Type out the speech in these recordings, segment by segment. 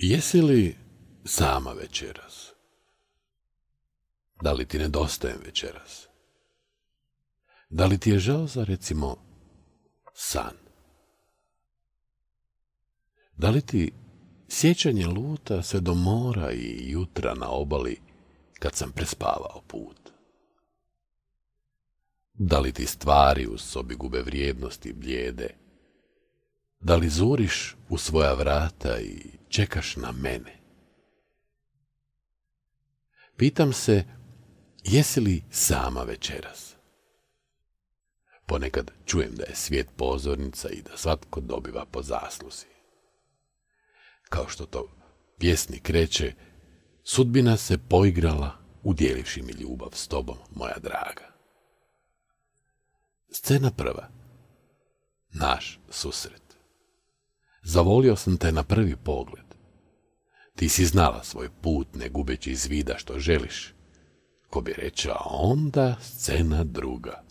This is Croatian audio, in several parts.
Jesi li sama večeras? Da li ti nedostajem večeras? Da li ti je žao za, recimo, san? Da li ti sjećanje luta se do mora i jutra na obali kad sam prespavao put? Da li ti stvari u sobi gube vrijednosti bljede, blijede? Da li zuriš u svoja vrata i čekaš na mene? Pitam se, jesi li sama večeras? Ponekad čujem da je svijet pozornica i da svatko dobiva po zasluzi. Kao što to pjesnik reče, sudbina se poigrala udjelivši mi ljubav s tobom, moja draga. Scena prva. Naš susret. Zavolio sam te na prvi pogled. Ti si znala svoj put ne gubeći iz vida što želiš. Ko bi reća onda scena druga.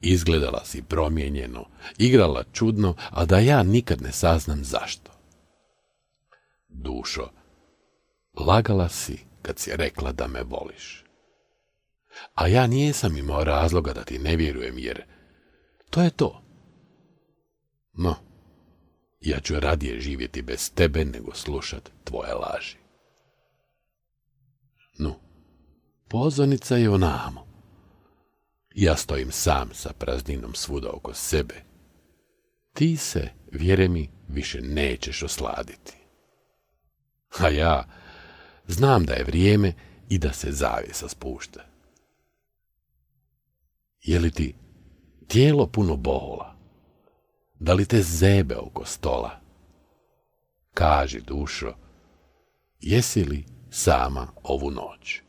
Izgledala si promijenjeno, igrala čudno, a da ja nikad ne saznam zašto. Dušo, lagala si kad si rekla da me voliš. A ja nijesam imao razloga da ti ne vjerujem jer to je to. No, ja ću radije živjeti bez tebe nego slušat tvoje laži. Nu, pozornica je onamo. Ja stojim sam sa prazninom svuda oko sebe. Ti se, vjere mi, više nećeš osladiti. A ja znam da je vrijeme i da se zavjesa spušta. Je li ti tijelo puno bola? da li te zebe oko stola? Kaži, dušo, jesi li sama ovu noć?